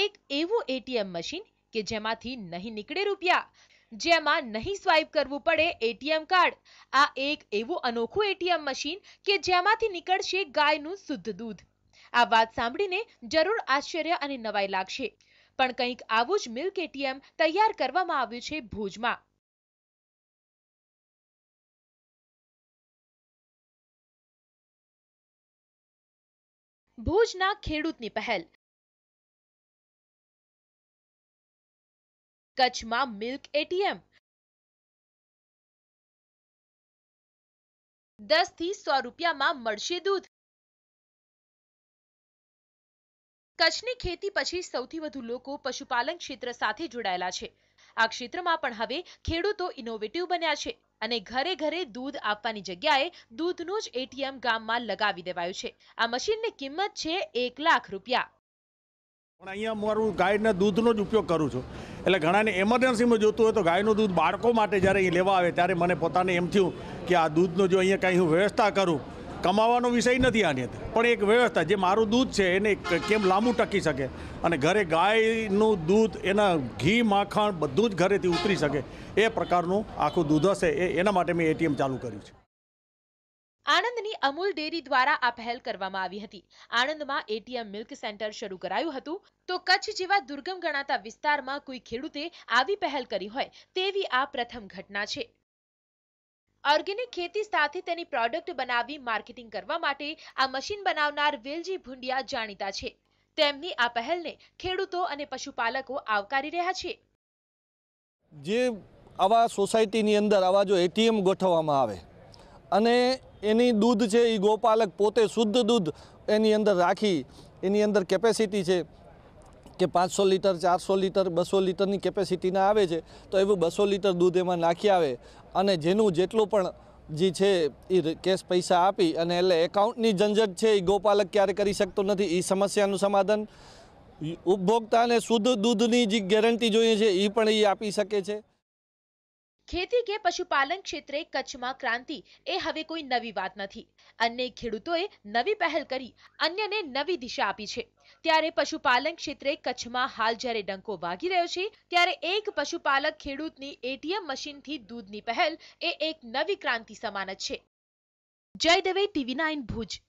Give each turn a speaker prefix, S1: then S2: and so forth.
S1: એક એવું ATM machine કે જેમાંથી નહીં નીકળે રૂપિયા જેમાં નહીં સ્વાઇપ કરવું પડે એટીએમ કાર્ડ આ એક એવું અનોખું એટીએમ મશીન કે જેમાંથી નીકળશે ગાયનું શુદ્ધ દૂધ આ વાત સાંભળીને જરૂર આશ્ચર્ય અને નવાઈ લાગશે પણ
S2: કંઈક આવું જ મિલ્ક એટીએમ તૈયાર કરવામાં આવ્યું છે ભુજમાં ભુજના ખેડૂતની પહેલ કચ્છમાં મિલ્ક એટીએમ દસ થી સો રૂપિયામાં મળશે દૂધ કચ્છની ખેતી પછી સૌથી વધુ લોકો
S1: પશુપાલન ક્ષેત્ર સાથે જોડાયેલા છે આ ક્ષેત્રમાં પણ હવે ખેડૂતો ઇનોવેટિવ બન્યા છે અને ઘરે ઘરે દૂધ આપવાની જગ્યાએ દૂધનું જ એટીએમ ગામમાં લગાવી દેવાયું છે આ મશીનની કિંમત છે એક લાખ રૂપિયા
S3: પણ અહીંયા મારું ગાયના દૂધનો જ ઉપયોગ કરું છું એટલે ઘણાને એમરજન્સીમાં જોતું હોય તો ગાયનું દૂધ બાળકો માટે જ્યારે અહીં લેવા આવે ત્યારે મને પોતાને એમ થયું કે આ દૂધનો જો અહીંયા કાંઈ હું વ્યવસ્થા કરું કમાવાનો વિષય નથી આની અંદર પણ એક વ્યવસ્થા જે મારું દૂધ છે એને કેમ લાંબુ ટકી શકે અને ઘરે ગાયનું દૂધ એના ઘી માખણ બધું જ ઘરેથી ઉતરી શકે એ પ્રકારનું આખું દૂધ હશે એના માટે મેં એટીએમ ચાલુ કર્યું છે
S1: આણંદની અમૂલ ડેરી દ્વારા આ પહેલ કરવામાં આવી હતી આણંદમાં એટીએમ મિલ્ક સેન્ટર શરૂ કરાયું હતું તો કચ્છ જેવા દુર્ગમ ગણાતા વિસ્તારમાં કોઈ ખેડૂતે આવી પહેલ કરી હોય તેવી આ પ્રથમ ઘટના છે ઓર્ગેનિક ખેતી સાથે તેની પ્રોડક્ટ બનાવી માર્કેટિંગ કરવા માટે આ મશીન બનાવનાર વેલજી ભુંડિયા જાણીતા છે તેમની આ પહેલને ખેડૂતો અને પશુપાલકો આવકારી રહ્યા છે
S4: જે આવા સોસાયટીની અંદર આવા જો એટીએમ ગોઠવવામાં આવે અને એની દૂધ છે એ ગોપાલક પોતે શુદ્ધ દૂધ એની અંદર રાખી એની અંદર કેપેસિટી છે કે પાંચસો લીટર ચારસો લીટર બસો લીટરની કેપેસિટીના આવે છે તો એવું બસો લીટર દૂધ એમાં નાખી આવે અને જેનું જેટલું પણ જે છે એ કેશ પૈસા આપી અને એટલે એકાઉન્ટની ઝંઝટ છે એ ગોપાલક ક્યારે કરી શકતો નથી એ સમસ્યાનું સમાધાન ઉપભોક્તાને શુદ્ધ દૂધની જે ગેરંટી જોઈએ છે એ પણ એ આપી શકે છે
S1: ખેતી કે પશુપાલન ક્ષેત્રે કચ્છમાં ક્રાંતિ એ હવે કોઈ નવી વાત નથી અન્ય ખેડૂતોએ નવી પહેલ કરી અન્યને નવી દિશા આપી છે ત્યારે પશુપાલન ક્ષેત્રે કચ્છમાં હાલ જ્યારે ડંકો વાગી રહ્યો છે ત્યારે એક પશુપાલક ખેડૂતની એટીએમ મશીનથી દૂધની પહેલ
S2: એ એક નવી ક્રાંતિ સમાન જ છે જય દવે ટીવી નાઇન ભુજ